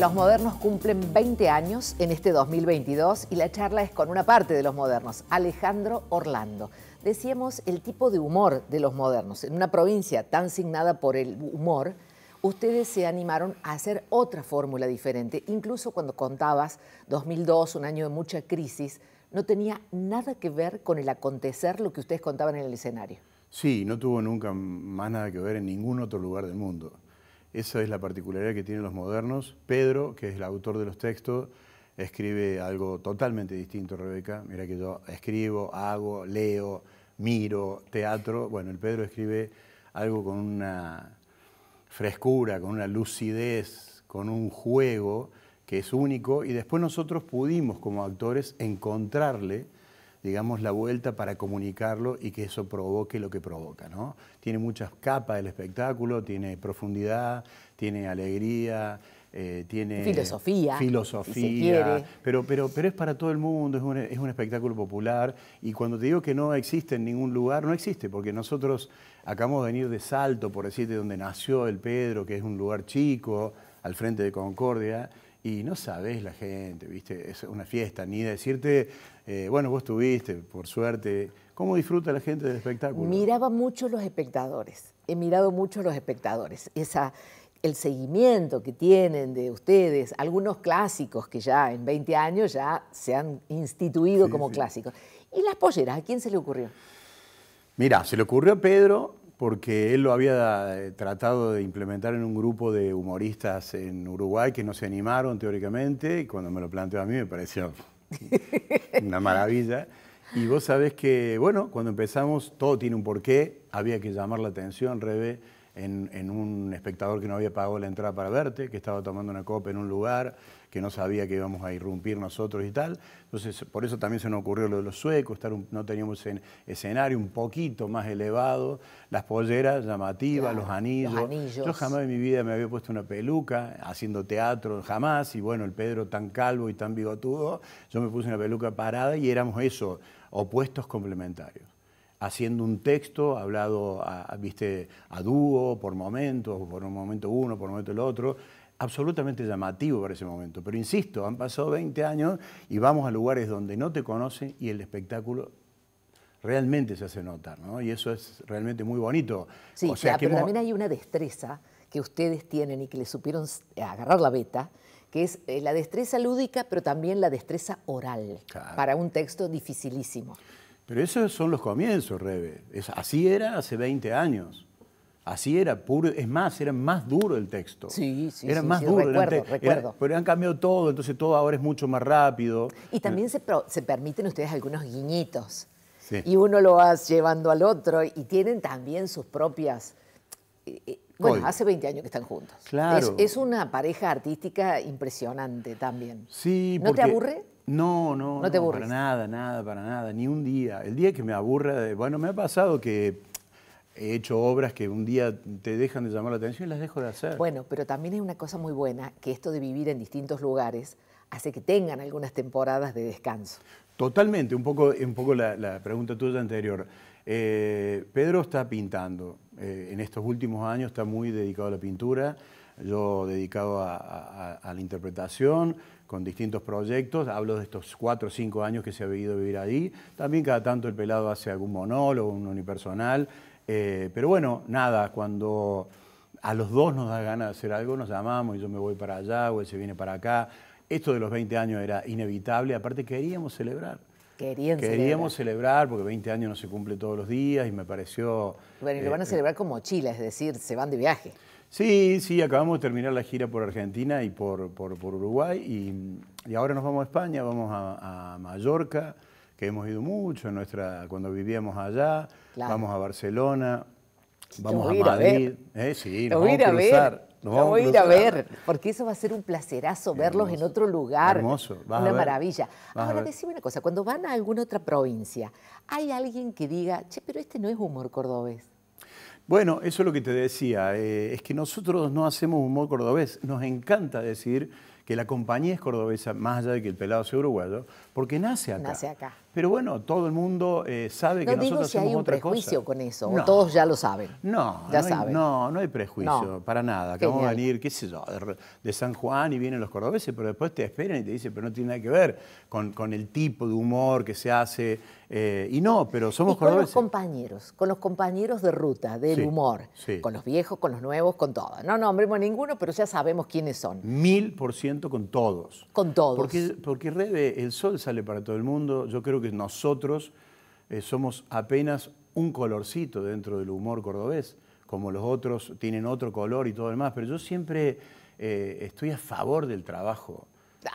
Los modernos cumplen 20 años en este 2022 y la charla es con una parte de los modernos, Alejandro Orlando. Decíamos el tipo de humor de los modernos. En una provincia tan signada por el humor, ustedes se animaron a hacer otra fórmula diferente. Incluso cuando contabas 2002, un año de mucha crisis, no tenía nada que ver con el acontecer lo que ustedes contaban en el escenario. Sí, no tuvo nunca más nada que ver en ningún otro lugar del mundo. Esa es la particularidad que tienen los modernos. Pedro, que es el autor de los textos, escribe algo totalmente distinto, Rebeca. Mira que yo escribo, hago, leo, miro, teatro. Bueno, el Pedro escribe algo con una frescura, con una lucidez, con un juego que es único y después nosotros pudimos como actores encontrarle digamos, la vuelta para comunicarlo y que eso provoque lo que provoca. ¿no? Tiene muchas capas del espectáculo, tiene profundidad, tiene alegría, eh, tiene filosofía, filosofía pero, pero, pero es para todo el mundo, es un, es un, espectáculo popular y cuando te digo que no existe en ningún lugar, no existe, porque nosotros acabamos de venir de Salto, por decirte, donde nació el Pedro, que es un lugar chico, al frente de Concordia, y no sabes la gente, ¿viste? Es una fiesta, ni decirte, eh, bueno, vos estuviste, por suerte. ¿Cómo disfruta la gente del espectáculo? Miraba mucho los espectadores, he mirado mucho los espectadores. Esa, el seguimiento que tienen de ustedes, algunos clásicos que ya en 20 años ya se han instituido como clásicos. ¿Y las polleras? ¿A quién se le ocurrió? Mira, se le ocurrió a Pedro porque él lo había eh, tratado de implementar en un grupo de humoristas en Uruguay que no se animaron teóricamente, y cuando me lo planteó a mí me pareció una maravilla. Y vos sabés que, bueno, cuando empezamos, todo tiene un porqué, había que llamar la atención, Rebe, en, en un espectador que no había pagado la entrada para verte, que estaba tomando una copa en un lugar, que no sabía que íbamos a irrumpir nosotros y tal. Entonces, por eso también se nos ocurrió lo de los suecos, estar no teníamos en, escenario un poquito más elevado, las polleras llamativas, los, anillos. Yo jamás en mi vida me había puesto una peluca haciendo teatro, jamás. Y bueno, el Pedro tan calvo y tan bigotudo, yo me puse una peluca parada y éramos eso, opuestos complementarios haciendo un texto hablado ¿viste? a dúo, por momentos, por un momento uno, por un momento el otro, absolutamente llamativo para ese momento. Pero insisto, han pasado 20 años y vamos a lugares donde no te conocen y el espectáculo realmente se hace notar, ¿no? Y eso es realmente muy bonito. Sí, o sea, pero también hay una destreza que ustedes tienen y que le supieron eh, agarrar la beta, que es eh, la destreza lúdica, pero también la destreza oral, para un texto dificilísimo. Pero esos son los comienzos, Rebe. así era hace 20 años. Así era, puro, es más, era más duro el texto. Sí, sí, era más duro. Recuerdo, recuerdo. pero han cambiado todo, entonces todo ahora es mucho más rápido. Y también se, permiten ustedes algunos guiñitos. Y uno lo vas llevando al otro y tienen también sus propias... Eh, eh, bueno, hace 20 años que están juntos. Claro. Es, una pareja artística impresionante también. Sí, ¿No te aburre? No, no, no, te aburre para nada, nada, para nada, ni un día. El día que me aburra, bueno, me ha pasado que he hecho obras que un día te dejan de llamar la atención y las dejo de hacer. Bueno, pero también es una cosa muy buena que esto de vivir en distintos lugares hace que tengan algunas temporadas de descanso. Totalmente, un poco, un poco la, pregunta tuya anterior. Eh, Pedro está pintando, eh, en estos últimos años está muy dedicado a la pintura, yo dedicado a, la interpretación, con distintos proyectos. Hablo de estos cuatro o cinco años que se ha vivido vivir ahí. También cada tanto el pelado hace algún monólogo, un unipersonal. Eh, pero bueno, nada, cuando a los dos nos da ganas de hacer algo, nos llamamos y yo me voy para allá o él se viene para acá. Esto de los 20 años era inevitable, aparte queríamos celebrar. Queríamos celebrar. porque 20 años no se cumple todos los días y me pareció... Bueno, y lo eh, van a eh, celebrar como chile es decir, se van de viaje. Sí, sí, acabamos de terminar la gira por Argentina y por, Uruguay y, ahora nos vamos a España, vamos a Mallorca, hemos ido mucho, nuestra, cuando vivíamos allá, vamos a Barcelona, vamos a, Madrid, sí, nos vamos a, cruzar. Ver. vamos, a ir a ver, porque eso va a ser un placerazo, verlos en otro lugar. Hermoso, Una maravilla. Ahora, decime una cosa, cuando van a alguna otra provincia, ¿hay alguien que diga, che, pero este no es humor cordobés? Bueno, eso es lo que te decía, eh, es que nosotros no hacemos humor cordobés, nos encanta decir que la compañía es cordobesa, más allá de que el pelado sea uruguayo, porque nace acá. Nace acá. Pero bueno, todo el mundo eh, sabe que nosotros otra No digo si hay un prejuicio con eso, todos ya lo saben. No, ya no, saben. Hay, no, no hay prejuicio, para nada. Que vamos a venir, qué sé yo, de San Juan y vienen los cordobeses, pero después te esperan y te dicen, pero no tiene nada que ver con, el tipo de humor que se hace. Eh, y no, pero somos cordobeses. Con los compañeros, con los compañeros de ruta, del humor, con los viejos, con los nuevos, con todos. No no, nombremos ninguno, pero ya sabemos quiénes son. Mil por ciento con todos. Con todos. Porque, porque Rebe, el sol sale para todo el mundo. Yo creo que que nosotros eh, somos apenas un colorcito dentro del humor cordobés, como los otros tienen otro color y todo lo demás, pero yo siempre eh, estoy a favor del trabajo.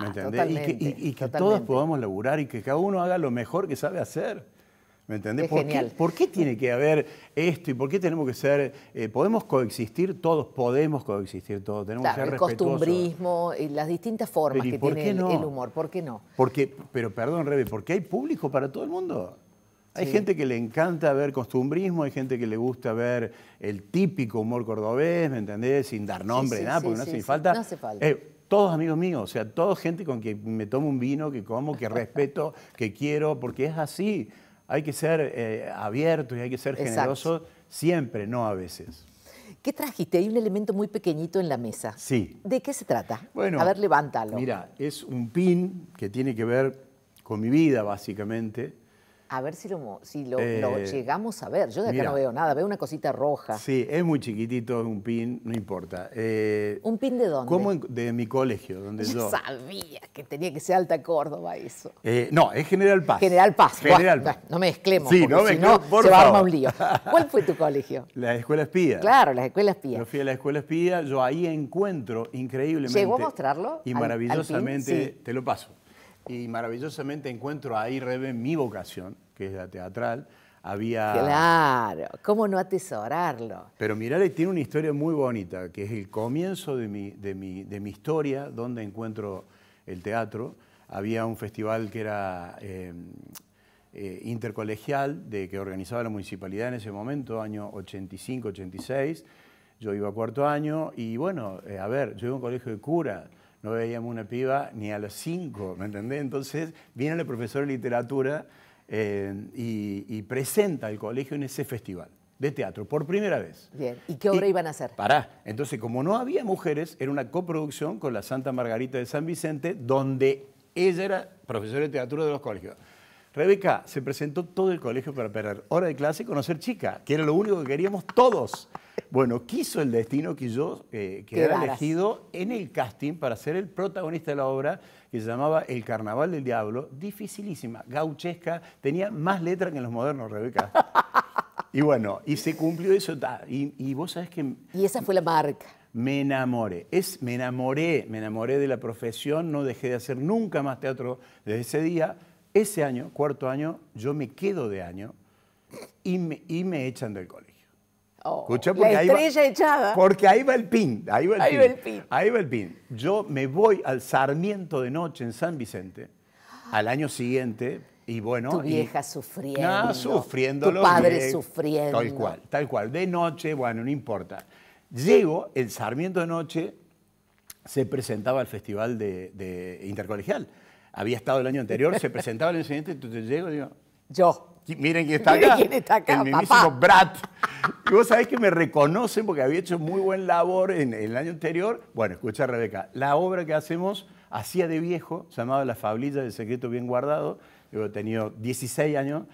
¿Me ah, entendés? Y que, y que todos podamos laburar y que cada uno haga lo mejor que sabe hacer. ¿Me entendés? ¿Por qué, tiene que haber esto y por qué tenemos que ser, eh, podemos coexistir todos, podemos coexistir todos, tenemos que ser el costumbrismo, y las distintas formas que tiene el, humor, ¿por qué no? Porque, pero perdón, Rebe, qué hay público para todo el mundo. Hay gente que le encanta ver costumbrismo, hay gente que le gusta ver el típico humor cordobés, ¿me entendés? Sin dar nombre, nada, porque no hace falta. falta. Eh, todos amigos míos, o sea, toda gente con que me tomo un vino, que como, que respeto, que quiero, porque es así hay que ser eh, abierto y hay que ser generosos siempre, no a veces. ¿Qué trajiste? Hay un elemento muy pequeñito en la mesa. Sí. ¿De qué se trata? Bueno, a ver, levántalo. Mira, es un pin que tiene que ver con mi vida, básicamente. A ver si lo, si lo, eh, llegamos a ver. Yo de acá no veo nada, veo una cosita roja. Sí, es muy chiquitito, un pin, no importa. Eh, ¿Un pin de dónde? ¿Cómo de mi colegio, donde yo, sabía que tenía que ser Alta Córdoba eso. Eh, no, es General Paz. General Paz. General Paz. No mezclemos, sí, no si se arma un lío. ¿Cuál fue tu colegio? La Escuela Espía. Claro, la Escuela Espía. Yo fui a la Escuela Espía, yo ahí encuentro increíblemente. ¿Llegó a mostrarlo? Y maravillosamente, te lo paso y maravillosamente encuentro ahí, Rebe, mi vocación, que es la teatral. Había... Claro, ¿cómo no atesorarlo? Pero Mirale tiene una historia muy bonita, que es el comienzo de mi, de mi, historia, donde encuentro el teatro. Había un festival que era eh, eh, intercolegial, de, que organizaba la municipalidad en ese momento, año 85, 86. Yo iba a cuarto año y bueno, eh, a ver, yo iba a un colegio de cura, no veíamos una piba ni a las cinco, ¿me entendés? Entonces viene el profesor de literatura eh, y, presenta al colegio en ese festival de teatro, por primera vez. Bien, ¿y qué obra iban a hacer? Pará, entonces como no había mujeres, era una coproducción con la Santa Margarita de San Vicente, donde ella era profesora de literatura de los colegios. Rebeca se presentó todo el colegio para perder hora de clase y conocer chica, que era lo único que queríamos todos. Bueno, quiso el destino que yo eh, que quedara elegido en el casting para ser el protagonista de la obra que se llamaba El Carnaval del Diablo, dificilísima, gauchesca, tenía más letra que los modernos, Rebeca. y bueno, y se cumplió eso. Y, y vos sabés que... Y esa fue la marca me enamoré. Es, me enamoré, me enamoré de la profesión, no dejé de hacer nunca más teatro desde ese día. Ese año, cuarto año, yo me quedo de año y me, y me echan del colegio. Oh, porque la ahí va, Porque ahí va el pin. Ahí, va el, pin, Ahí va el pin. Yo me voy al Sarmiento de noche en San Vicente al año siguiente y bueno. Tu vieja sufriendo. Tu padre sufriendo. Tal cual, tal cual. De noche, bueno, no importa. Llego, el Sarmiento de noche se presentaba al festival de, intercolegial. Había estado el año anterior, se presentaba el año siguiente, entonces llego y digo, yo. Miren quién está acá. Quién está acá, el mismísimo Brat. vos sabés que me reconocen porque había hecho muy buen labor en, el año anterior. Bueno, escucha, Rebeca, la obra que hacemos hacía de viejo, se llamaba La Fablilla del Secreto Bien Guardado. Yo he tenido 16 años.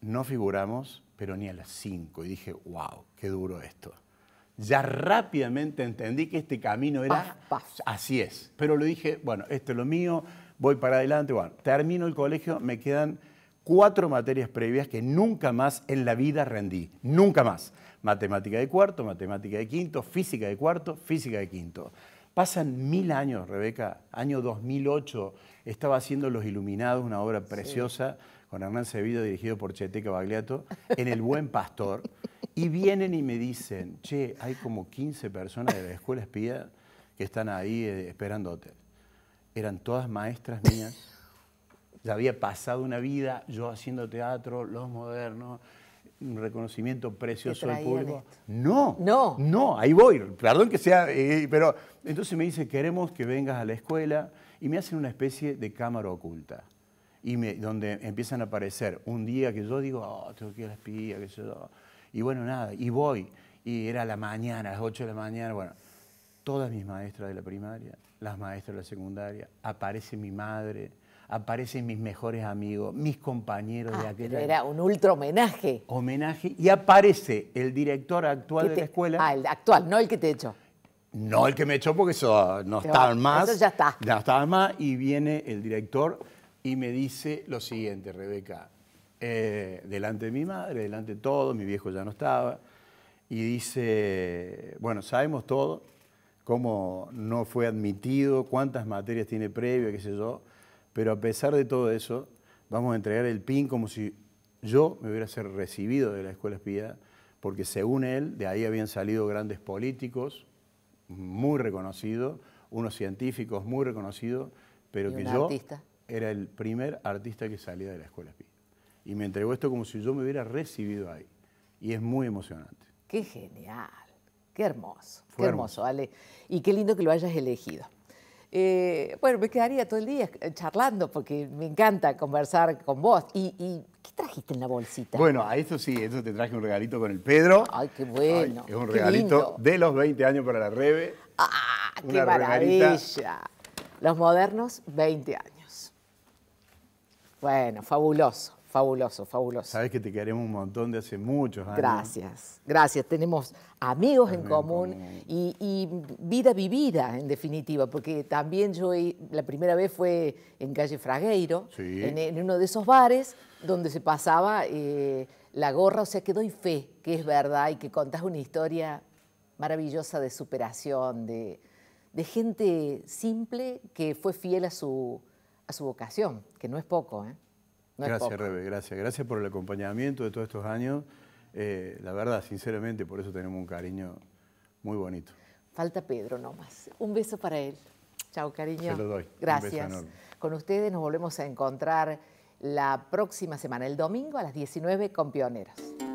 No figuramos, pero ni a las 5. Y dije, wow, qué duro esto. Ya rápidamente entendí que este camino era... Así es. Pero lo dije, bueno, esto es lo mío, voy para adelante. Bueno, termino el colegio, me quedan cuatro materias previas que nunca más en la vida rendí, nunca más. Matemática de cuarto, matemática de quinto, física de cuarto, física de quinto. Pasan mil años, Rebeca, año 2008, estaba haciendo Los Iluminados, una obra preciosa con Hernán Sevilla, dirigido por Cheteca Bagliato, en El Buen Pastor, y vienen y me dicen, che, hay como 15 personas de la escuela espía que están ahí eh, esperándote. Eran todas maestras mías había pasado una vida yo haciendo teatro, los modernos, un reconocimiento precioso al público. No, no, no, ahí voy, perdón que sea, eh, pero entonces me dice, queremos que vengas a la escuela y me hacen una especie de cámara oculta. Y me, donde empiezan a aparecer un día que yo digo, oh, tengo que ir a la espía, que yo. Y bueno, nada, y voy. Y era la mañana, a las 8 de la mañana, bueno, todas mis maestras de la primaria, las maestras de la secundaria, aparece mi madre, aparecen mis mejores amigos, mis compañeros de de ah, aquella. Era un ultra homenaje. Homenaje. Y aparece el director actual de la escuela. Ah, el actual, no el que te echó. No el que me echó porque eso ah, no estaba más. Eso ya está. No estaba más. Y viene el director y me dice lo siguiente, Rebeca. Eh, delante de mi madre, delante de todos, mi viejo ya no estaba. Y dice, bueno, sabemos todo, cómo no fue admitido, cuántas materias tiene previo, qué sé yo pero a pesar de todo eso, vamos a entregar el PIN como si yo me hubiera ser recibido de la Escuela Espía, porque según él, de ahí habían salido grandes políticos muy reconocidos, unos científicos muy reconocidos, pero que yo era el primer artista que salía de la Escuela Espía. Y me entregó esto como si yo me hubiera recibido ahí. Y es muy emocionante. ¡Qué genial! ¡Qué hermoso! ¡Qué hermoso, hermoso, Ale! Y qué lindo que lo hayas elegido. Eh, bueno, me quedaría todo el día charlando porque me encanta conversar con vos. Y, qué trajiste en la bolsita? Bueno, a esto sí, eso te traje un regalito con el Pedro. Ay, qué bueno. es un regalito de los 20 años para la Rebe. ¡Ah, qué maravilla! Los modernos, 20 años. Bueno, fabuloso. Fabuloso, fabuloso. Sabes que te queremos un montón de hace muchos años. Gracias, gracias. Tenemos amigos en común, Y, vida vivida, en definitiva, porque también yo la primera vez fue en calle Fragueiro, en, uno de esos bares donde se pasaba eh, la gorra, o sea que doy fe que es verdad y que contás una historia maravillosa de superación, de, gente simple que fue fiel a su, a su vocación, que no es poco. ¿eh? gracias, Rebe, gracias. Gracias por el acompañamiento de todos estos años. Eh, la verdad, sinceramente, por eso tenemos un cariño muy bonito. Falta Pedro nomás. Un beso para él. Chao, cariño. Se lo doy. Gracias. Con ustedes nos volvemos a encontrar la próxima semana, el domingo a las 19 con Pioneros.